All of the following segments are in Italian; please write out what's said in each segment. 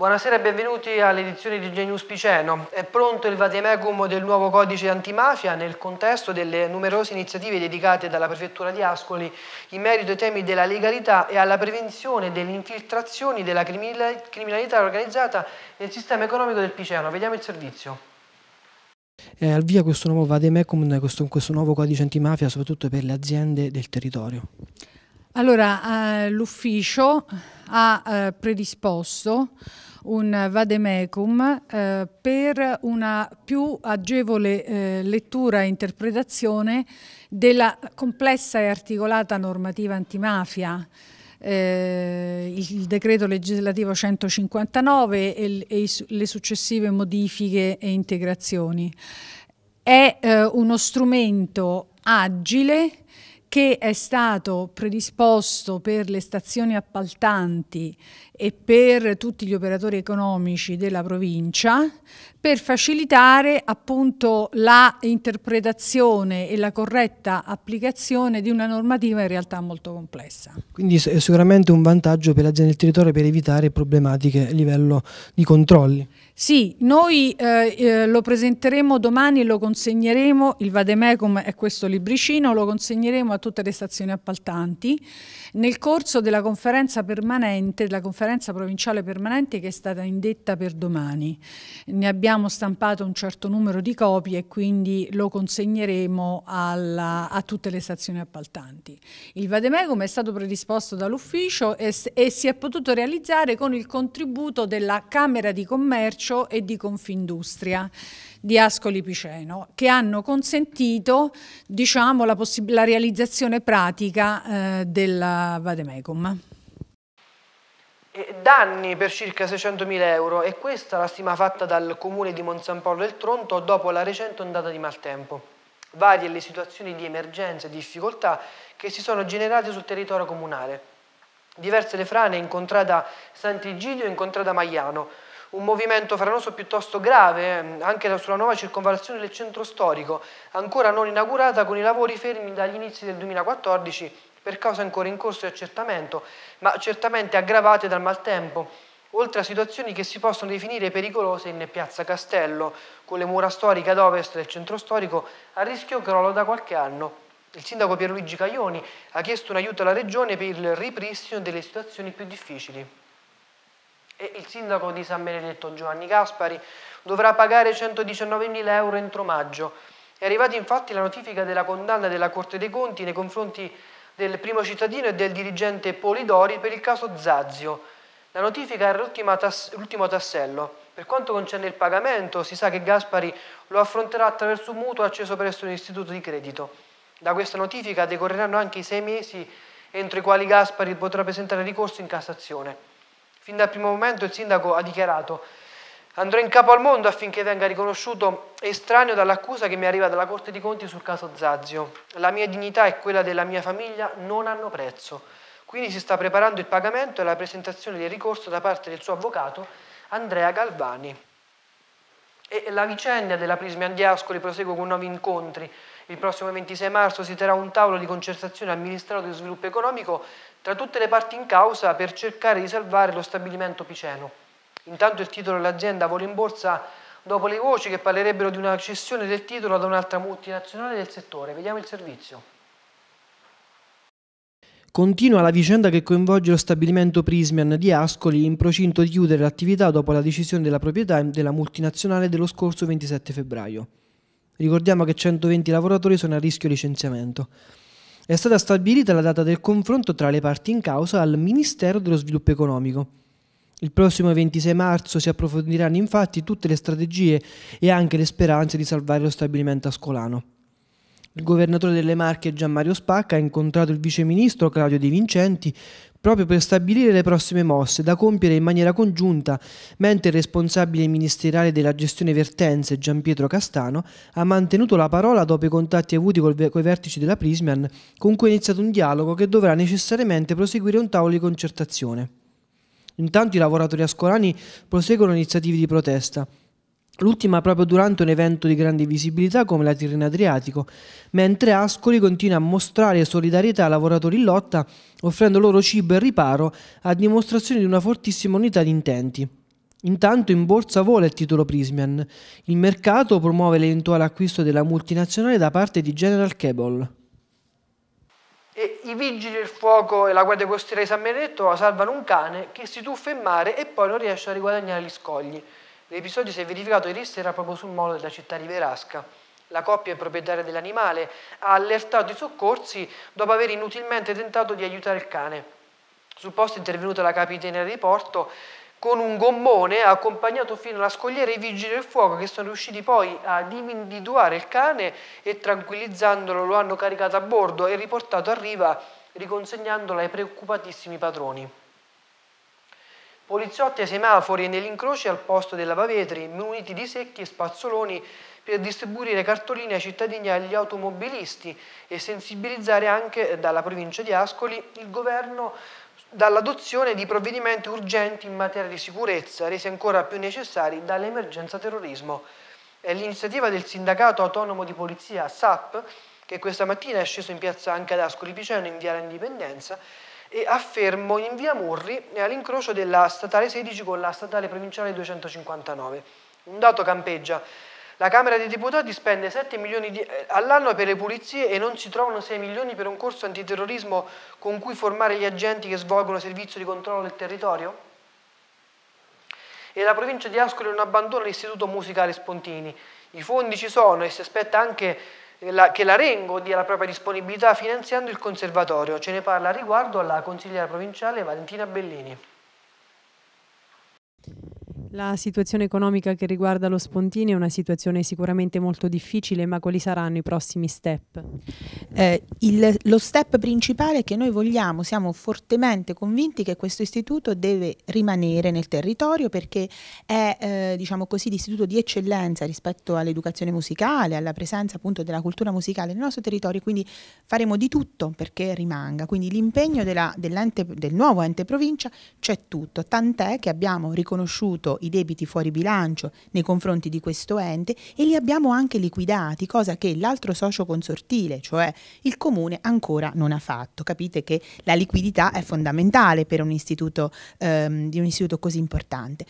Buonasera e benvenuti all'edizione di Genius Piceno. È pronto il vademecum del nuovo codice antimafia nel contesto delle numerose iniziative dedicate dalla Prefettura di Ascoli in merito ai temi della legalità e alla prevenzione delle infiltrazioni della criminalità organizzata nel sistema economico del Piceno. Vediamo il servizio. È eh, al via questo nuovo vademecum, questo, questo nuovo codice antimafia, soprattutto per le aziende del territorio. Allora, eh, l'ufficio ha eh, predisposto un vademecum eh, per una più agevole eh, lettura e interpretazione della complessa e articolata normativa antimafia. Eh, il decreto legislativo 159 e, e le successive modifiche e integrazioni. È eh, uno strumento agile che è stato predisposto per le stazioni appaltanti e per tutti gli operatori economici della provincia per facilitare appunto la interpretazione e la corretta applicazione di una normativa in realtà molto complessa. Quindi è sicuramente un vantaggio per l'azienda del territorio per evitare problematiche a livello di controlli. Sì, noi eh, eh lo presenteremo domani, e lo consegneremo, il Vademecum è questo libricino, lo consegneremo a tutte le stazioni appaltanti nel corso della conferenza permanente, della conferenza provinciale permanente che è stata indetta per domani, ne abbiamo stampato un certo numero di copie e quindi lo consegneremo alla, a tutte le stazioni appaltanti. Il Vademegum è stato predisposto dall'ufficio e, e si è potuto realizzare con il contributo della Camera di Commercio e di Confindustria di Ascoli Piceno, che hanno consentito diciamo, la, la, realizzazione pratica eh, della Vademecum. Eh, danni per circa 600.000 euro e questa la stima fatta dal comune di Monsampolo del Tronto dopo la recente ondata di maltempo. Varie le situazioni di emergenza e difficoltà che si sono generate sul territorio comunale. Diverse le frane in contrada Sant'Egidio e in contrada Magliano, un movimento franoso piuttosto grave, anche sulla nuova circonvallazione del centro storico, ancora non inaugurata con i lavori fermi dagli inizi del 2014 per cause ancora in corso di accertamento, ma certamente aggravate dal maltempo, oltre a situazioni che si possono definire pericolose in Piazza Castello, con le mura storiche ad ovest del centro storico a rischio crollo da qualche anno. Il sindaco Pierluigi Caglioni ha chiesto un aiuto alla Regione per il ripristino delle situazioni più difficili e il sindaco di San Benedetto Giovanni Gaspari dovrà pagare 119.000 euro entro maggio. È arrivata infatti la notifica della condanna della Corte dei Conti nei confronti del primo cittadino e del dirigente Polidori per il caso Zazio. La notifica era l'ultimo tassello. Per quanto concerne il pagamento, si sa che Gaspari lo affronterà attraverso un mutuo acceso presso un istituto di credito. Da questa notifica decorreranno anche i sei mesi entro i quali Gaspari potrà presentare ricorso in Cassazione. Fin dal primo momento il sindaco ha dichiarato andrò in capo al mondo affinché venga riconosciuto estraneo dall'accusa che mi arriva dalla Corte dei Conti sul caso Zazio. La mia dignità e quella della mia famiglia non hanno prezzo. Quindi si sta preparando il pagamento e la presentazione del ricorso da parte del suo avvocato Andrea Galvani. E la vicenda della Prisma Andiascoli prosegue con nuovi incontri il prossimo 26 marzo si terrà un tavolo di concertazione al Ministero dello Sviluppo Economico tra tutte le parti in causa per cercare di salvare lo stabilimento Piceno. Intanto il titolo dell'azienda vola in borsa dopo le voci che parlerebbero di una cessione del titolo ad un'altra multinazionale del settore. Vediamo il servizio. Continua la vicenda che coinvolge lo stabilimento Prismian di Ascoli in procinto di chiudere l'attività dopo la decisione della proprietà della multinazionale dello scorso 27 febbraio. Ricordiamo che 120 lavoratori sono a rischio licenziamento. È stata stabilita la data del confronto tra le parti in causa al Ministero dello Sviluppo Economico. Il prossimo 26 marzo si approfondiranno infatti tutte le strategie e anche le speranze di salvare lo stabilimento ascolano. Il governatore delle Marche Gianmario Spacca ha incontrato il viceministro Claudio De Vincenti proprio per stabilire le prossime mosse da compiere in maniera congiunta, mentre il responsabile ministeriale della gestione vertenze Gian Pietro Castano ha mantenuto la parola dopo i contatti avuti con i vertici della Prismian, con cui è iniziato un dialogo che dovrà necessariamente proseguire un tavolo di concertazione. Intanto i lavoratori ascolani proseguono iniziative di protesta l'ultima proprio durante un evento di grande visibilità come la Tirrena Adriatico, mentre Ascoli continua a mostrare solidarietà ai lavoratori in lotta, offrendo loro cibo e riparo a dimostrazione di una fortissima unità di intenti. Intanto in borsa vola il titolo Prismian. Il mercato promuove l'eventuale acquisto della multinazionale da parte di General Cable. E I vigili del fuoco e la guardia costiera di San Benedetto salvano un cane che si tuffa in mare e poi non riesce a riguadagnare gli scogli. L'episodio si è verificato ieri sera proprio sul molo della città di Verasca. La coppia proprietaria dell'animale ha allertato i soccorsi dopo aver inutilmente tentato di aiutare il cane. Sul posto è intervenuta la capitana di porto con un gommone ha accompagnato fino alla scogliera i vigili del fuoco che sono riusciti poi ad individuare il cane e tranquillizzandolo lo hanno caricato a bordo e riportato a riva riconsegnandolo ai preoccupatissimi padroni poliziotti ai semafori e negli incroci al posto dei lavavetri, muniti di secchi e spazzoloni per distribuire cartoline ai cittadini e agli automobilisti e sensibilizzare anche dalla provincia di Ascoli il governo dall'adozione di provvedimenti urgenti in materia di sicurezza, resi ancora più necessari dall'emergenza terrorismo. È l'iniziativa del Sindacato Autonomo di Polizia, SAP, che questa mattina è sceso in piazza anche ad Ascoli Piceno in Viale Indipendenza e a Fermo in via Murri all'incrocio della statale 16 con la statale provinciale 259. Un dato campeggia. La Camera dei Deputati spende 7 milioni di... Eh, all'anno per le pulizie e non si trovano 6 milioni per un corso antiterrorismo con cui formare gli agenti che svolgono servizio di controllo del territorio? E la provincia di Ascoli non abbandona l'istituto musicale Spontini. I fondi ci sono e si aspetta anche eh, la, che l'Arengo dia la propria disponibilità finanziando il conservatorio. Ce ne parla riguardo alla consigliera provinciale Valentina Bellini. La situazione economica che riguarda lo Spontini è una situazione sicuramente molto difficile, ma quali saranno i prossimi step? Eh, il, lo step principale è che noi vogliamo, siamo fortemente convinti che questo istituto deve rimanere nel territorio perché è eh, diciamo così, l'istituto di eccellenza rispetto all'educazione musicale, alla presenza appunto della cultura musicale nel nostro territorio, quindi faremo di tutto perché rimanga. Quindi l'impegno dell del nuovo ente provincia c'è tutto, tant'è che abbiamo riconosciuto i debiti fuori bilancio nei confronti di questo ente e li abbiamo anche liquidati, cosa che l'altro socio consortile, cioè il comune, ancora non ha fatto. Capite che la liquidità è fondamentale per un istituto, ehm, di un istituto così importante.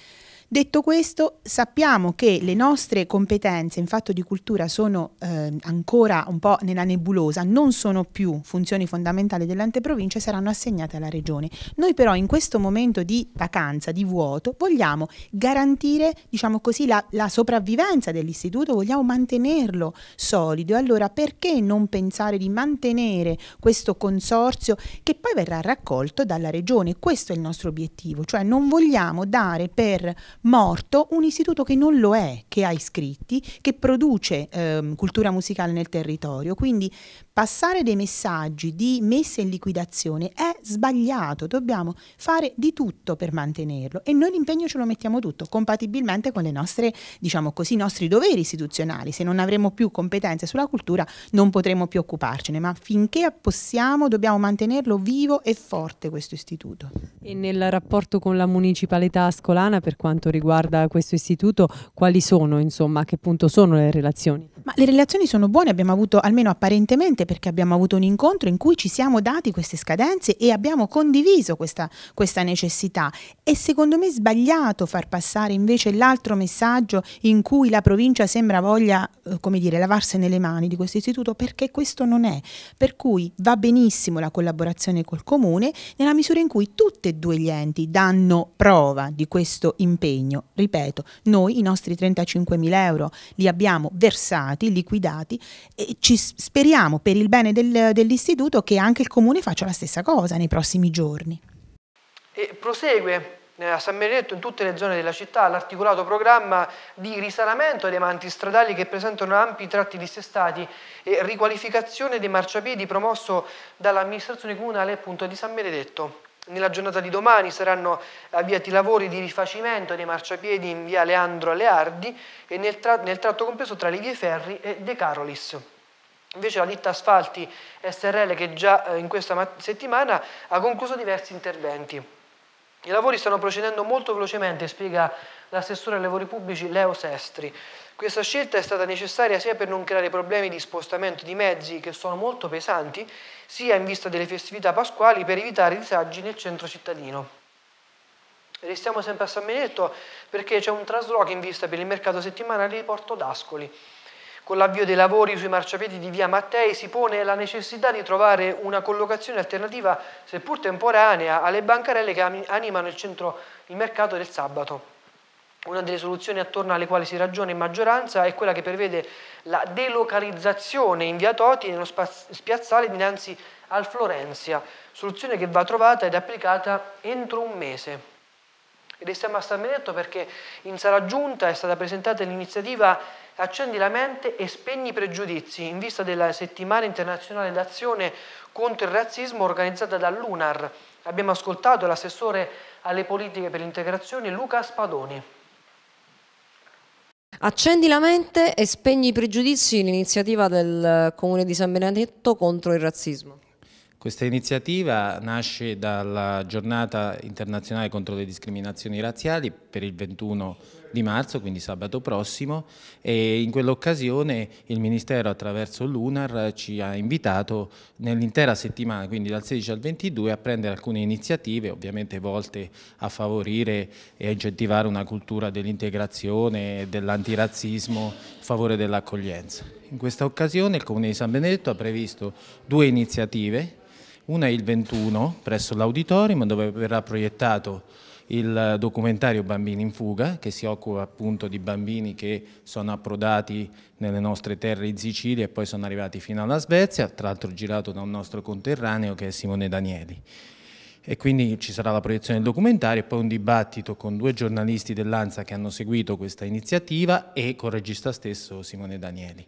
Detto questo, sappiamo che le nostre competenze in fatto di cultura sono eh, ancora un po' nella nebulosa, non sono più funzioni fondamentali dell'ente e saranno assegnate alla regione. Noi però in questo momento di vacanza, di vuoto, vogliamo garantire, diciamo così, la, la sopravvivenza dell'istituto, vogliamo mantenerlo solido. allora perché non pensare di mantenere questo consorzio che poi verrà raccolto dalla regione? Questo è il nostro obiettivo, cioè non vogliamo dare per morto un istituto che non lo è, che ha iscritti, che produce eh, cultura musicale nel territorio. Quindi passare dei messaggi di messa in liquidazione è sbagliato, dobbiamo fare di tutto per mantenerlo e noi l'impegno ce lo mettiamo tutto, compatibilmente con nostre, diciamo così, i nostri doveri istituzionali. Se non avremo più competenze sulla cultura non potremo più occuparcene, ma finché possiamo dobbiamo mantenerlo vivo e forte questo istituto. E nel rapporto con la municipalità ascolana per quanto riguarda questo istituto, quali sono, insomma, a che punto sono le relazioni? Ma le relazioni sono buone, abbiamo avuto almeno apparentemente perché abbiamo avuto un incontro in cui ci siamo dati queste scadenze e e abbiamo condiviso questa, questa necessità. E secondo me è sbagliato far passare invece l'altro messaggio in cui la provincia sembra voglia, eh, come dire, lavarsene le mani di questo istituto, perché questo non è. Per cui va benissimo la collaborazione col comune nella misura in cui tutti e due gli enti danno prova di questo impegno. Ripeto, noi i nostri 35.000 euro li abbiamo versati, liquidati e ci speriamo per il bene del, dell'istituto che anche il comune faccia la stessa cosa, nei prossimi giorni. E prosegue eh, a San Benedetto in tutte le zone della città l'articolato programma di risanamento dei manti stradali che presentano ampi tratti dissestati e riqualificazione dei marciapiedi promosso dall'amministrazione comunale appunto, di San Benedetto. Nella giornata di domani saranno avviati lavori di rifacimento dei marciapiedi in via Leandro Leardi e nel, tra- nel tratto compreso tra le vie Ferri e De Carolis. Invece la ditta Asfalti SRL che già eh, in questa settimana ha concluso diversi interventi. I lavori stanno procedendo molto velocemente, spiega l'assessore ai lavori pubblici Leo Sestri. Questa scelta è stata necessaria sia per non creare problemi di spostamento di mezzi che sono molto pesanti, sia in vista delle festività pasquali per evitare disagi nel centro cittadino. Restiamo sempre a San Benedetto perché c'è un trasloco in vista per il mercato settimanale di Porto d'Ascoli. Con l'avvio dei lavori sui marciapiedi di via Mattei si pone la necessità di trovare una collocazione alternativa, seppur temporanea, alle bancarelle che animano il, centro, il mercato del sabato. Una delle soluzioni attorno alle quali si ragiona in maggioranza è quella che prevede la delocalizzazione in via Toti nello spiazzale dinanzi al Florencia, soluzione che va trovata ed applicata entro un mese. Ed è a San Benedetto perché in sala giunta è stata presentata l'iniziativa accendi la mente e spegni i pregiudizi in vista della settimana internazionale d'azione contro il razzismo organizzata dall'UNAR. Abbiamo ascoltato l'assessore alle politiche per l'integrazione Luca Spadoni. Accendi la mente e spegni i pregiudizi in iniziativa del Comune di San Benedetto contro il razzismo. Questa iniziativa nasce dalla giornata internazionale contro le discriminazioni razziali per il 21 di marzo, quindi sabato prossimo, e in quell'occasione il Ministero attraverso l'UNAR ci ha invitato nell'intera settimana, quindi dal 16 al 22, a prendere alcune iniziative, ovviamente volte a favorire e a incentivare una cultura dell'integrazione, dell'antirazzismo a favore dell'accoglienza. In questa occasione il Comune di San Benedetto ha previsto due iniziative, una è il 21 presso l'auditorium dove verrà proiettato il documentario Bambini in fuga che si occupa appunto di bambini che sono approdati nelle nostre terre in Sicilia e poi sono arrivati fino alla Svezia, tra l'altro girato da un nostro conterraneo che è Simone Danieli. E quindi ci sarà la proiezione del documentario e poi un dibattito con due giornalisti dell'ANSA che hanno seguito questa iniziativa e col regista stesso Simone Danieli.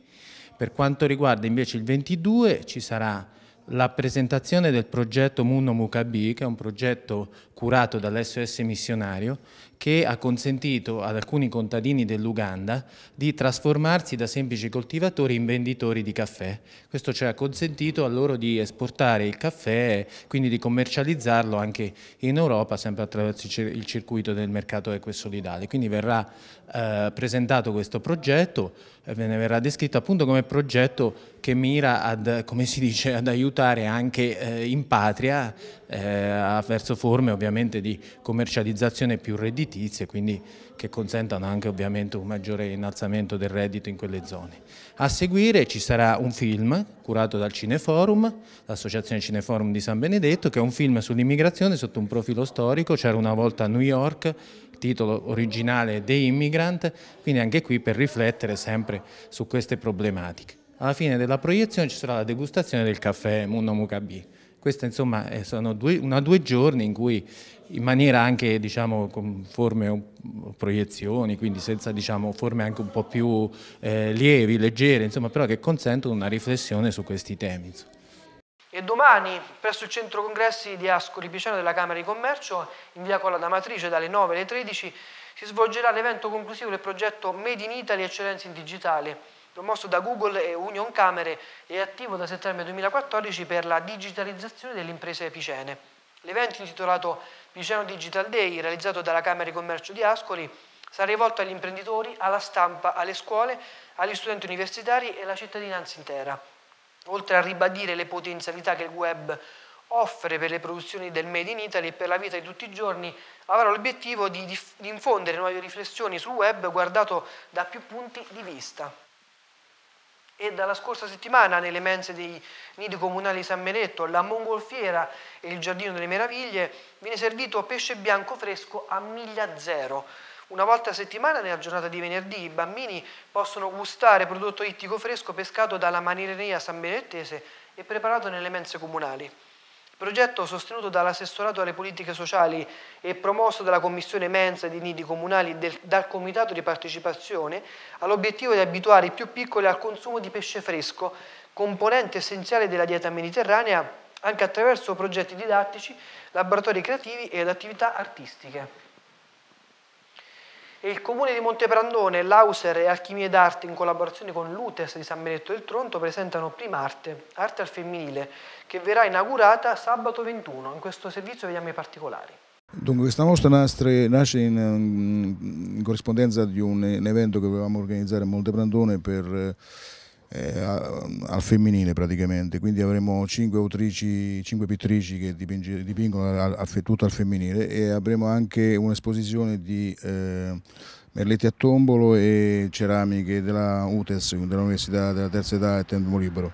Per quanto riguarda invece il 22 ci sarà la presentazione del progetto Munno Mukabi, che è un progetto curato dall'SOS missionario, che ha consentito ad alcuni contadini dell'Uganda di trasformarsi da semplici coltivatori in venditori di caffè. Questo ci ha consentito a loro di esportare il caffè e quindi di commercializzarlo anche in Europa, sempre attraverso il circuito del mercato equesolidale. Quindi verrà eh, presentato questo progetto, e eh, ve ne verrà descritto appunto come progetto che mira ad, come si dice, ad aiutare anche eh, in patria eh, verso forme ovviamente ovviamente di commercializzazione più redditizie, quindi che consentano anche ovviamente un maggiore innalzamento del reddito in quelle zone. A seguire ci sarà un film curato dal Cineforum, l'associazione Cineforum di San Benedetto, che è un film sull'immigrazione sotto un profilo storico, c'era una volta a New York, titolo originale The Immigrant, quindi anche qui per riflettere sempre su queste problematiche. Alla fine della proiezione ci sarà la degustazione del caffè Munno Mukabi. Questa insomma eh, sono due, una due giorni in cui in maniera anche diciamo, con forme proiezioni, quindi senza diciamo, forme anche un po' più eh, lievi, leggere, insomma, però che consentono una riflessione su questi temi. Insomma. E domani presso il centro congressi di Ascoli Piceno della Camera di Commercio, in via Colla da Matrice dalle 9 alle 13, si svolgerà l'evento conclusivo del progetto Made in Italy Eccellenza in Digitale promosso da Google e Union Camere e attivo da settembre 2014 per la digitalizzazione delle imprese picene. L'evento intitolato Piceno Digital Day, realizzato dalla Camera di Commercio di Ascoli, sarà rivolto agli imprenditori, alla stampa, alle scuole, agli studenti universitari e alla cittadinanza intera, oltre a ribadire le potenzialità che il web offre per le produzioni del Made in Italy e per la vita di tutti i giorni, avrà l'obiettivo di, di infondere nuove riflessioni sul web guardato da più punti di vista e dalla scorsa settimana nelle mense dei nidi comunali di San Benetto, la mongolfiera e il giardino delle meraviglie viene servito pesce bianco fresco a miglia zero. Una volta a settimana, nella giornata di venerdì, i bambini possono gustare prodotto ittico fresco pescato dalla marineria sambenettese e preparato nelle mense comunali progetto sostenuto dall'assessorato alle politiche sociali e promosso dalla Commissione Mensa di Nidi Comunali del, dal Comitato di Partecipazione, ha l'obiettivo di abituare i più piccoli al consumo di pesce fresco, componente essenziale della dieta mediterranea, anche attraverso progetti didattici, laboratori creativi ed attività artistiche il comune di Monteprandone, Lauser e Alchimie d'Arte in collaborazione con l'UTES di San Benedetto del Tronto presentano Prima arte arte al femminile, che verrà inaugurata sabato 21. In questo servizio vediamo i particolari. Dunque, questa mostra nasce, nasce in, mm, in, corrispondenza di un, un evento che volevamo organizzare a Monteprandone per eh, eh, al femminile praticamente, quindi avremo 5 autrici, 5 pittrici che dipinge, dipingono al, al, tutto al femminile e avremo anche un'esposizione di eh, merletti a tombolo e ceramiche della UTES, dell'Università della Terza Età e Tempo Libero.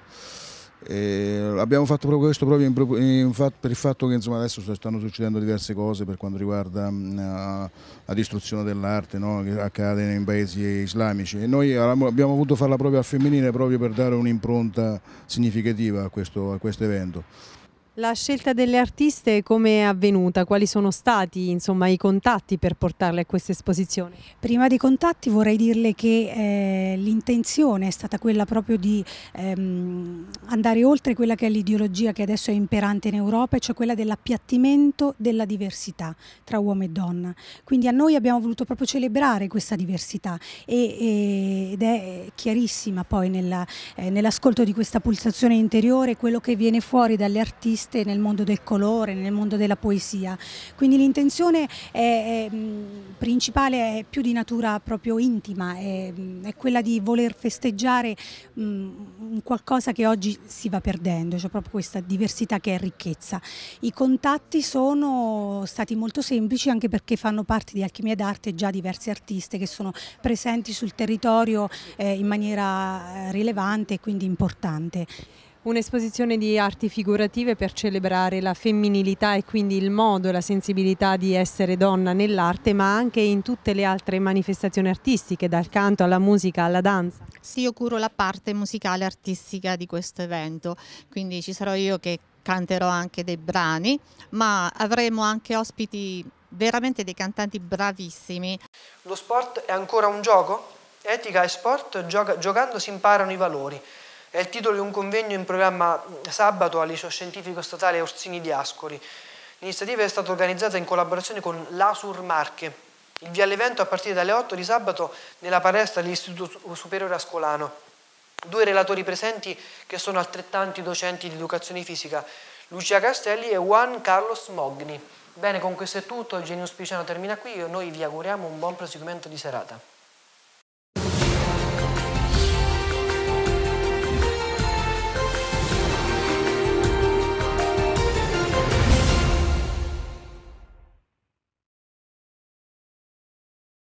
Eh, abbiamo fatto proprio questo proprio in, in, per il fatto che insomma, adesso stanno succedendo diverse cose per quanto riguarda mh, mm, eh, la distruzione dell'arte no? che accade in paesi islamici e noi abbiamo voluto farla proprio al femminile proprio per dare un'impronta significativa a questo, a questo evento. La scelta delle artiste come è avvenuta? Quali sono stati insomma, i contatti per portarle a questa esposizione? Prima dei contatti vorrei dirle che eh, l'intenzione è stata quella proprio di ehm, andare oltre quella che è l'ideologia che adesso è imperante in Europa, cioè quella dell'appiattimento della diversità tra uomo e donna. Quindi a noi abbiamo voluto proprio celebrare questa diversità e, e, ed è chiarissima poi eh, nell'ascolto eh, nell di questa pulsazione interiore quello che viene fuori dalle artiste dell'arte, nel mondo del colore, nel mondo della poesia. Quindi l'intenzione principale è più di natura proprio intima, è, è quella di voler festeggiare mh, qualcosa che oggi si va perdendo, cioè proprio questa diversità che è ricchezza. I contatti sono stati molto semplici anche perché fanno parte di Alchimia d'Arte già diversi artiste che sono presenti sul territorio eh, in maniera eh, rilevante e quindi importante. Un'esposizione di arti figurative per celebrare la femminilità e quindi il modo e la sensibilità di essere donna nell'arte ma anche in tutte le altre manifestazioni artistiche, dal canto alla musica alla danza. Sì, io curo la parte musicale artistica di questo evento, quindi ci sarò io che canterò anche dei brani, ma avremo anche ospiti veramente dei cantanti bravissimi. Lo sport è ancora un gioco? Etica e sport gioca giocando si imparano i valori. È il titolo di un convegno in programma sabato al liceo scientifico statale Orsini di Ascoli. L'iniziativa è stata organizzata in collaborazione con l'Asur Marche. Il via all'evento a partire dalle 8 di sabato nella palestra dell'Istituto Superiore Ascolano. Due relatori presenti che sono altrettanti docenti di educazione fisica, Lucia Castelli e Juan Carlos Mogni. Bene, con questo è tutto, il Genio Spiciano termina qui e noi vi auguriamo un buon proseguimento di serata.